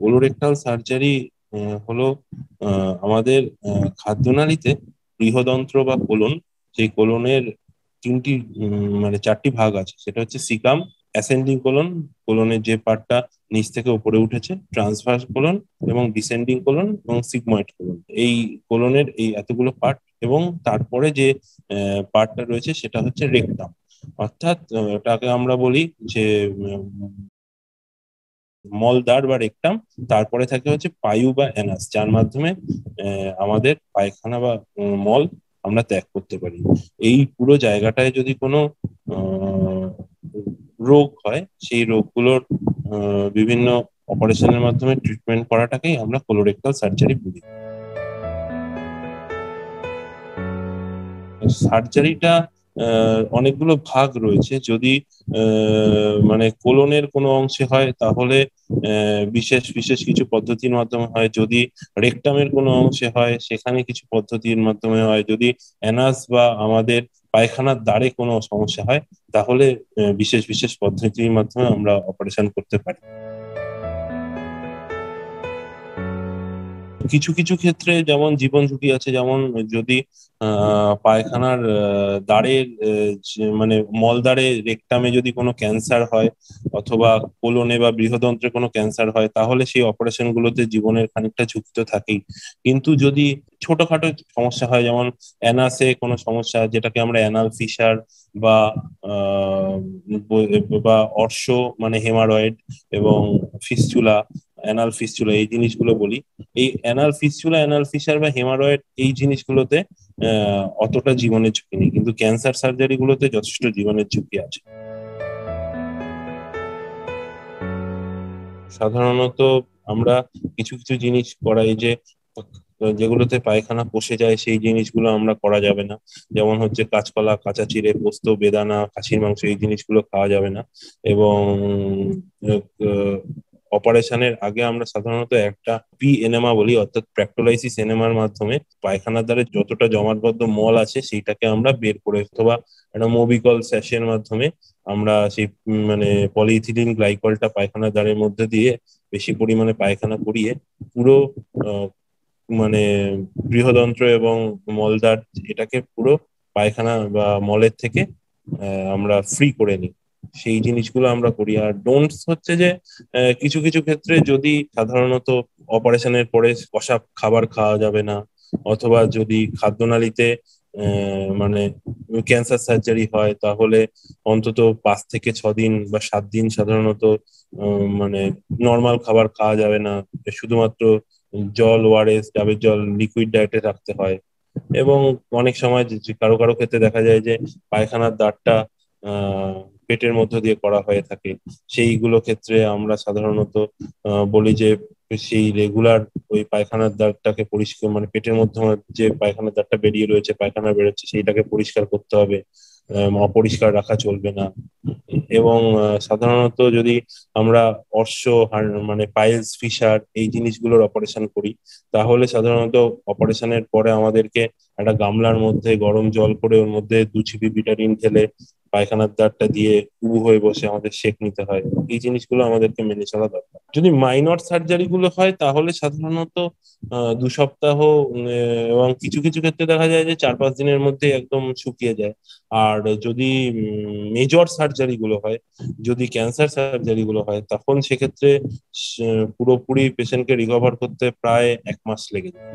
colorectal surgery হলো আমাদের খাদ্যনালীতে বৃহদন্ত্র বা কোলন সেই কোলনের তিনটি মানে চারটি ভাগ আছে সেটা হচ্ছে সিকাম অ্যাসেন্ডিং কোলন কোলনের যে পার্টটা নিচ থেকে উপরে উঠেছে ট্রান্সভার্স কোলন এবং ডিসেন্ডিং কোলন এবং সিগময়েড কোলন এই কোলনের এই এতগুলো পার্ট এবং তারপরে যে পার্টটা রয়েছে সেটা হচ্ছে রেকটাম অর্থাৎ ওটাকে আমরা বলি যে মলদ্বার বা রেকটাম তারপরে থাকে হচ্ছে পায়ু বা অ্যানাস যার মাধ্যমে আমাদের পায়খানা বা মল আমরা ত্যাগ করতে পারি এই পুরো জায়গাটায় যদি কোনো রোগ হয় সেই রোগগুলোর বিভিন্ন অপারেশনের মাধ্যমে ট্রিটমেন্ট করাটাকেই আমরা কোলোরেক্টাল সার্জারি বলি সার্জারিটা অনেকগুলো ভাগ রয়েছে যদি মানে কোলনের কোনো অংশে হয় তাহলে বিশেষ বিশেষ কিছু পদ্ধতির মাধ্যমে হয় যদি রেকটামের কোনো অংশে হয় সেখানে কিছু পদ্ধতির মাধ্যমে হয় যদি অ্যানাস বা আমাদের পায়খানার দ্বারে কোনো সমস্যা হয় তাহলে বিশেষ বিশেষ পদ্ধতির মাধ্যমে আমরা অপারেশন করতে পারি কিছু কিছু ক্ষেত্রে যেমন জীবন ঝুঁকি আছে যেমন যদি পায়খানার দাঁড়ে মানে মল দাঁড়ে রেকটামে যদি কোনো ক্যান্সার হয় অথবা কোলনে বা বৃহদন্ত্রে কোনো ক্যান্সার হয় তাহলে সেই অপারেশন গুলোতে জীবনের খানিকটা ঝুঁকি তো থাকেই কিন্তু যদি ছোটখাটো সমস্যা হয় যেমন অ্যানাসে কোনো সমস্যা যেটাকে আমরা অ্যানাল ফিসার বা বা অর্শ মানে হেমারয়েড এবং ফিস্চুলা অ্যানাল ফিস্টুলা এই জিনিসগুলো বলি এই অ্যানাল ফিসুলা অ্যানাল ফিসার বা হেমারয়েড এই জিনিসগুলোতে অতটা জীবনের ঝুঁকি নেই কিন্তু ক্যান্সার সার্জারিগুলোতে যথেষ্ট জীবনের ঝুঁকি আছে সাধারণত আমরা কিছু কিছু জিনিস করাই যে যেগুলোতে পায়খানা পষে যায় সেই জিনিসগুলো আমরা করা যাবে না যেমন হচ্ছে কাঁচকলা কাঁচা চিড়ে পোস্ত বেদানা খাসির মাংস এই জিনিসগুলো খাওয়া যাবে না এবং অপারেশনের আগে আমরা সাধারণত একটা পি এনেমা বলি অর্থাৎ প্র্যাক্টোলাইসিস এনেমার মাধ্যমে পায়খানার দ্বারা যতটা জমাটবদ্ধ মল আছে সেইটাকে আমরা বের করে অথবা একটা মোবিকল স্যাশের মাধ্যমে আমরা সেই মানে পলিথিলিন গ্লাইকলটা পায়খানা দ্বারের মধ্যে দিয়ে বেশি পরিমাণে পায়খানা করিয়ে পুরো মানে বৃহদন্ত্র এবং মলদ্বার এটাকে পুরো পায়খানা বা মলের থেকে আমরা ফ্রি করে নিই সেই জিনিসগুলো আমরা করি আর ডোন্টস হচ্ছে যে কিছু কিছু ক্ষেত্রে যদি সাধারণত অপারেশনের পরে কষা খাবার খাওয়া যাবে না অথবা যদি খাদ্যনালীতে মানে ক্যান্সার সার্জারি হয় তাহলে অন্তত পাঁচ থেকে ছ দিন বা সাত দিন সাধারণত মানে নর্মাল খাবার খাওয়া যাবে না শুধুমাত্র জল ওয়ারেস ডাবের জল লিকুইড ডায়েটে রাখতে হয় এবং অনেক সময় কারো কারো ক্ষেত্রে দেখা যায় যে পায়খানার দাঁতটা পেটের মধ্য দিয়ে করা হয়ে থাকে সেইগুলো ক্ষেত্রে আমরা সাধারণত বলি যে সেই রেগুলার ওই পায়খানার দাঁতটাকে পরিষ্কার মানে পেটের মধ্যে যে পায়খানার দাঁতটা বেরিয়ে রয়েছে পায়খানা বেরোচ্ছে সেইটাকে পরিষ্কার করতে হবে অপরিষ্কার রাখা চলবে না এবং সাধারণত যদি আমরা অর্শ মানে পাইলস ফিশার এই জিনিসগুলোর অপারেশন করি তাহলে সাধারণত অপারেশনের পরে আমাদেরকে একটা গামলার মধ্যে গরম জল করে ওর মধ্যে দু ছিপি বিটারিন ঢেলে পায়খানার দ্বারটা দিয়ে উবু হয়ে বসে আমাদের শেক নিতে হয় এই জিনিসগুলো আমাদেরকে মেনে চলা দরকার যদি মাইনর সার্জারি গুলো হয় তাহলে সাধারণত দু সপ্তাহ এবং কিছু কিছু ক্ষেত্রে দেখা যায় যে চার পাঁচ দিনের মধ্যে একদম শুকিয়ে যায় আর যদি মেজর সার্জারি গুলো হয় যদি ক্যান্সার সার্জারি গুলো হয় তখন সেক্ষেত্রে পুরোপুরি পেশেন্টকে রিকভার করতে প্রায় এক মাস লেগে যায়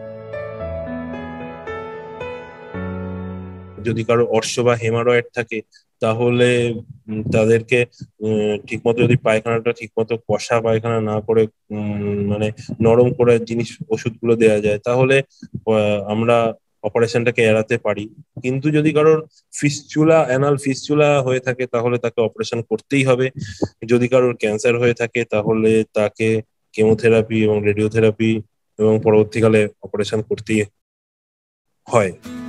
যদি কারো অর্শ বা হেমারয়েড থাকে তাহলে তাদেরকে ঠিকমতো যদি পায়খানাটা ঠিকমতো কষা পায়খানা না করে মানে নরম করে জিনিস ওষুধগুলো দেওয়া যায় তাহলে আমরা অপারেশনটাকে এড়াতে পারি কিন্তু যদি কারোর ফিসচুলা অ্যানাল ফিসচুলা হয়ে থাকে তাহলে তাকে অপারেশন করতেই হবে যদি কারোর ক্যান্সার হয়ে থাকে তাহলে তাকে কেমোথেরাপি এবং রেডিওথেরাপি এবং পরবর্তীকালে অপারেশন করতেই হয়